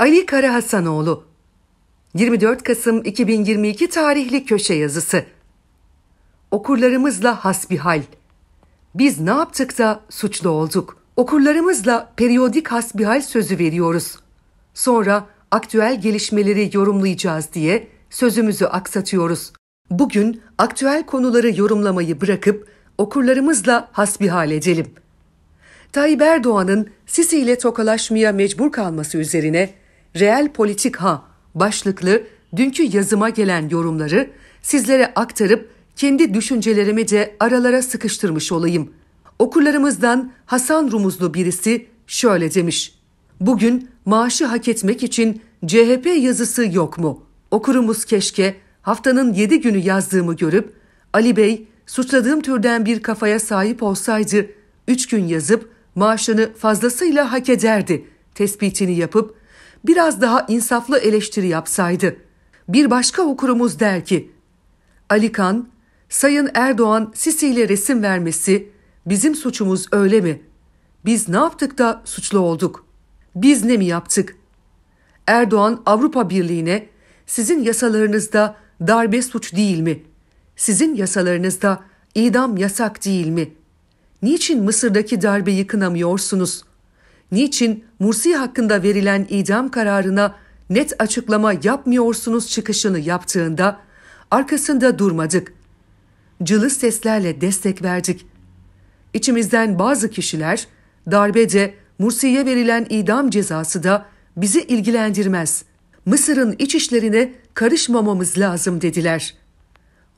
Ali Kara Hasanoğlu 24 Kasım 2022 tarihli köşe yazısı Okurlarımızla hasbihal Biz ne yaptık da suçlu olduk. Okurlarımızla periyodik hasbihal sözü veriyoruz. Sonra aktüel gelişmeleri yorumlayacağız diye sözümüzü aksatıyoruz. Bugün aktüel konuları yorumlamayı bırakıp okurlarımızla hasbihal edelim. Tayyip Erdoğan'ın Sisi ile tokalaşmaya mecbur kalması üzerine Real Politik Ha başlıklı dünkü yazıma gelen yorumları sizlere aktarıp kendi düşüncelerimi de aralara sıkıştırmış olayım. Okurlarımızdan Hasan Rumuzlu birisi şöyle demiş. Bugün maaşı hak etmek için CHP yazısı yok mu? Okurumuz keşke haftanın 7 günü yazdığımı görüp Ali Bey suçladığım türden bir kafaya sahip olsaydı 3 gün yazıp maaşını fazlasıyla hak ederdi tespitini yapıp biraz daha insaflı eleştiri yapsaydı. Bir başka okurumuz der ki, Ali Kan, Sayın Erdoğan Sisi ile resim vermesi bizim suçumuz öyle mi? Biz ne yaptık da suçlu olduk? Biz ne mi yaptık? Erdoğan Avrupa Birliği'ne sizin yasalarınızda darbe suç değil mi? Sizin yasalarınızda idam yasak değil mi? Niçin Mısır'daki darbeyi kınamıyorsunuz? niçin Mursi hakkında verilen idam kararına net açıklama yapmıyorsunuz çıkışını yaptığında arkasında durmadık. Cılız seslerle destek verdik. İçimizden bazı kişiler darbede Mursi'ye verilen idam cezası da bizi ilgilendirmez. Mısır'ın iç işlerine karışmamamız lazım dediler.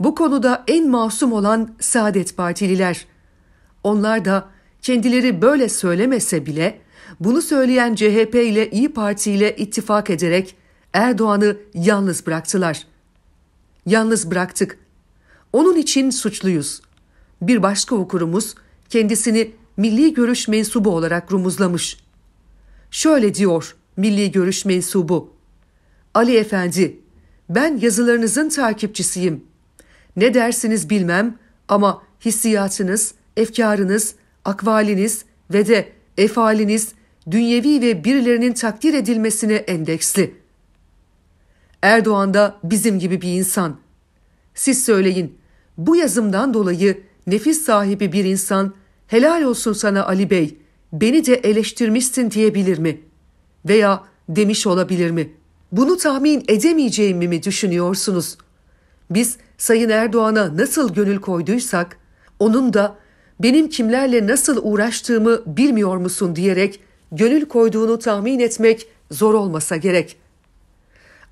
Bu konuda en masum olan Saadet Partililer. Onlar da kendileri böyle söylemese bile bunu söyleyen CHP ile İyi Parti ile ittifak ederek Erdoğan'ı yalnız bıraktılar. Yalnız bıraktık. Onun için suçluyuz. Bir başka okurumuz kendisini milli görüş mensubu olarak rumuzlamış. Şöyle diyor milli görüş mensubu. Ali Efendi, ben yazılarınızın takipçisiyim. Ne dersiniz bilmem ama hissiyatınız, efkarınız, akvaliniz ve de efaliniz dünyevi ve birilerinin takdir edilmesine endeksli. Erdoğan da bizim gibi bir insan. Siz söyleyin, bu yazımdan dolayı nefis sahibi bir insan, helal olsun sana Ali Bey, beni de eleştirmişsin diyebilir mi? Veya demiş olabilir mi? Bunu tahmin edemeyeceğimi mi düşünüyorsunuz? Biz Sayın Erdoğan'a nasıl gönül koyduysak, onun da benim kimlerle nasıl uğraştığımı bilmiyor musun diyerek gönül koyduğunu tahmin etmek zor olmasa gerek.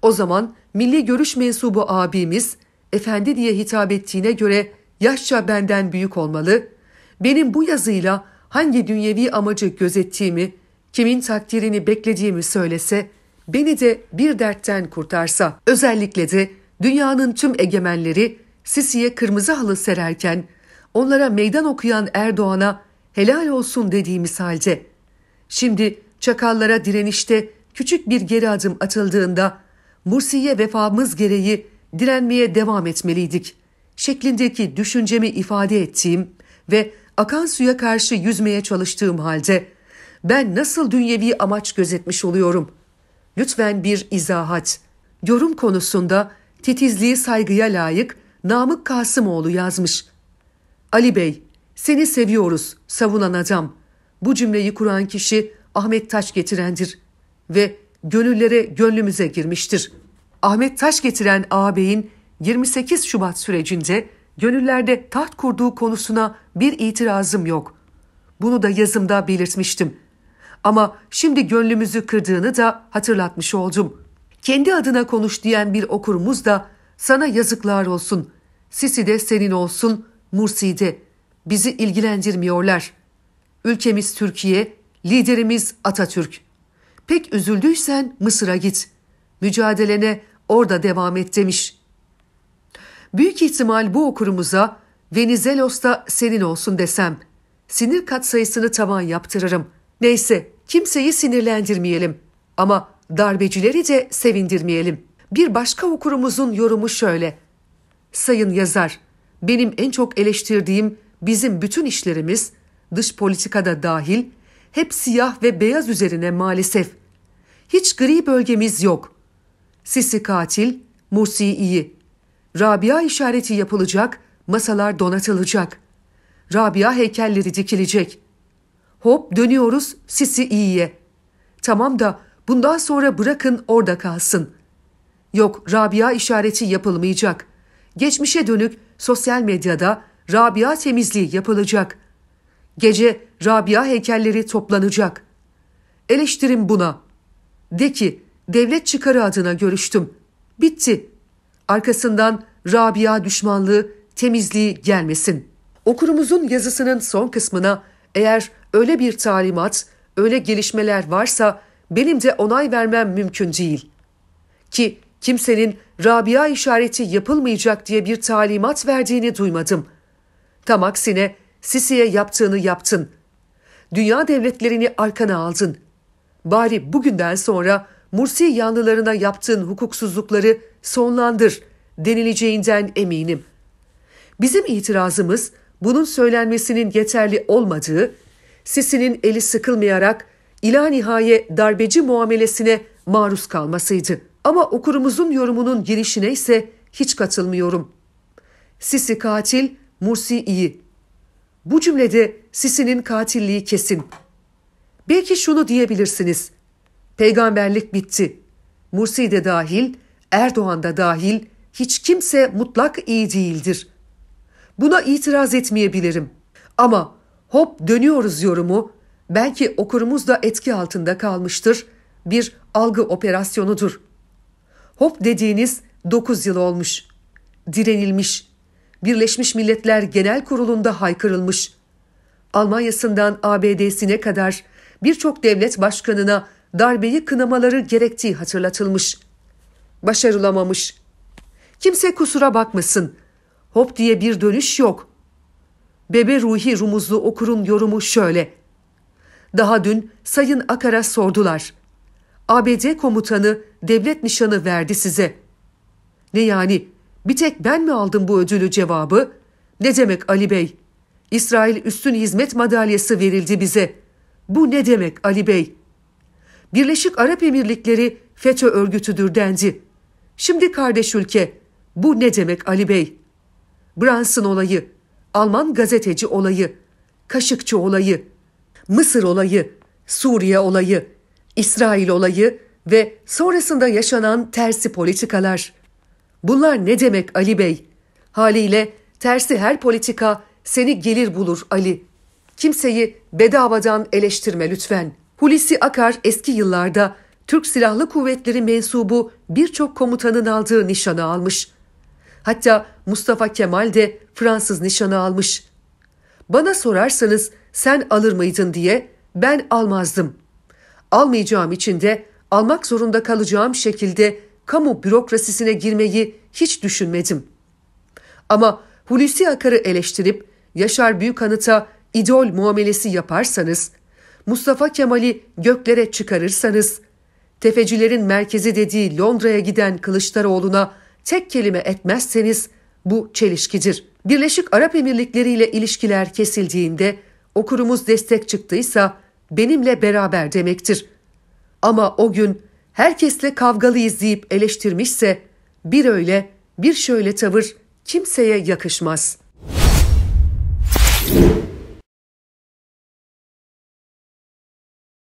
O zaman milli görüş mensubu abimiz efendi diye hitap ettiğine göre yaşça benden büyük olmalı. Benim bu yazıyla hangi dünyevi amacı gözettiğimi, kimin takdirini beklediğimi söylese, beni de bir dertten kurtarsa, özellikle de dünyanın tüm egemenleri Sisi'ye kırmızı halı sererken onlara meydan okuyan Erdoğan'a helal olsun dediğimiz halde Şimdi çakallara direnişte küçük bir geri adım atıldığında Mursi'ye vefamız gereği direnmeye devam etmeliydik şeklindeki düşüncemi ifade ettiğim ve akan suya karşı yüzmeye çalıştığım halde ben nasıl dünyevi amaç gözetmiş oluyorum? Lütfen bir izahat. Yorum konusunda titizliği saygıya layık Namık Kasımoğlu yazmış. Ali Bey, seni seviyoruz, savunan adam.'' Bu cümleyi kuran kişi Ahmet Taş getirendir ve gönüllere gönlümüze girmiştir. Ahmet Taş getiren ağabeyin 28 Şubat sürecinde gönüllerde taht kurduğu konusuna bir itirazım yok. Bunu da yazımda belirtmiştim. Ama şimdi gönlümüzü kırdığını da hatırlatmış oldum. Kendi adına konuş diyen bir okurumuz da sana yazıklar olsun. Sisi de senin olsun, Mursi de. Bizi ilgilendirmiyorlar.'' Ülkemiz Türkiye, liderimiz Atatürk. Pek üzüldüysen Mısır'a git. Mücadelene orada devam et demiş. Büyük ihtimal bu okurumuza Venizelos'ta senin olsun desem. Sinir katsayısını tavan yaptırırım. Neyse kimseyi sinirlendirmeyelim ama darbecileri de sevindirmeyelim. Bir başka okurumuzun yorumu şöyle. Sayın yazar, benim en çok eleştirdiğim bizim bütün işlerimiz dış politikada dahil hep siyah ve beyaz üzerine maalesef. Hiç gri bölgemiz yok. Sisi katil, Mursi iyi. Rabia işareti yapılacak, masalar donatılacak. Rabia heykelleri dikilecek. Hop dönüyoruz Sisi iyiye. Tamam da bundan sonra bırakın orada kalsın. Yok Rabia işareti yapılmayacak. Geçmişe dönük sosyal medyada Rabia temizliği yapılacak.'' Gece Rabia heykelleri toplanacak. Eleştirin buna. De ki devlet çıkarı adına görüştüm. Bitti. Arkasından Rabia düşmanlığı, temizliği gelmesin. Okurumuzun yazısının son kısmına eğer öyle bir talimat, öyle gelişmeler varsa benim de onay vermem mümkün değil. Ki kimsenin Rabia işareti yapılmayacak diye bir talimat verdiğini duymadım. Tam aksine Sisi'ye yaptığını yaptın. Dünya devletlerini arkana aldın. Bari bugünden sonra Mursi yanlılarına yaptığın hukuksuzlukları sonlandır denileceğinden eminim. Bizim itirazımız bunun söylenmesinin yeterli olmadığı, Sisi'nin eli sıkılmayarak ila nihaye darbeci muamelesine maruz kalmasıydı. Ama okurumuzun yorumunun girişine ise hiç katılmıyorum. Sisi katil, Mursi iyi. Bu cümlede Sisi'nin katilliği kesin. Belki şunu diyebilirsiniz. Peygamberlik bitti. Mursi de dahil, Erdoğan da dahil hiç kimse mutlak iyi değildir. Buna itiraz etmeyebilirim. Ama hop dönüyoruz yorumu belki okurumuz da etki altında kalmıştır. Bir algı operasyonudur. Hop dediğiniz 9 yıl olmuş. Direnilmiş, Birleşmiş Milletler Genel Kurulu'nda haykırılmış. Almanya'sından ABD'sine kadar birçok devlet başkanına darbeyi kınamaları gerektiği hatırlatılmış. Başarılamamış. Kimse kusura bakmasın. Hop diye bir dönüş yok. Bebe Ruhi Rumuzlu okurun yorumu şöyle. Daha dün Sayın Akar'a sordular. ABD komutanı devlet nişanı verdi size. Ne yani bir tek ben mi aldım bu ödülü cevabı? Ne demek Ali Bey? İsrail Üstün Hizmet Madalyası verildi bize. Bu ne demek Ali Bey? Birleşik Arap Emirlikleri FETÖ örgütüdür dendi. Şimdi kardeş ülke, bu ne demek Ali Bey? Branson olayı, Alman gazeteci olayı, Kaşıkçı olayı, Mısır olayı, Suriye olayı, İsrail olayı ve sonrasında yaşanan tersi politikalar. Bunlar ne demek Ali Bey? Haliyle tersi her politika seni gelir bulur Ali. Kimseyi bedavadan eleştirme lütfen. Hulusi Akar eski yıllarda Türk Silahlı Kuvvetleri mensubu birçok komutanın aldığı nişanı almış. Hatta Mustafa Kemal de Fransız nişanı almış. Bana sorarsanız sen alır mıydın diye ben almazdım. Almayacağım için de almak zorunda kalacağım şekilde kamu bürokrasisine girmeyi hiç düşünmedim. Ama Hulusi Akar'ı eleştirip Yaşar Büyükanıt'a idol muamelesi yaparsanız, Mustafa Kemal'i göklere çıkarırsanız, tefecilerin merkezi dediği Londra'ya giden Kılıçdaroğlu'na tek kelime etmezseniz bu çelişkidir. Birleşik Arap Emirlikleri ile ilişkiler kesildiğinde okurumuz destek çıktıysa benimle beraber demektir. Ama o gün herkesle kavgalıyız izleyip eleştirmişse bir öyle bir şöyle tavır kimseye yakışmaz.''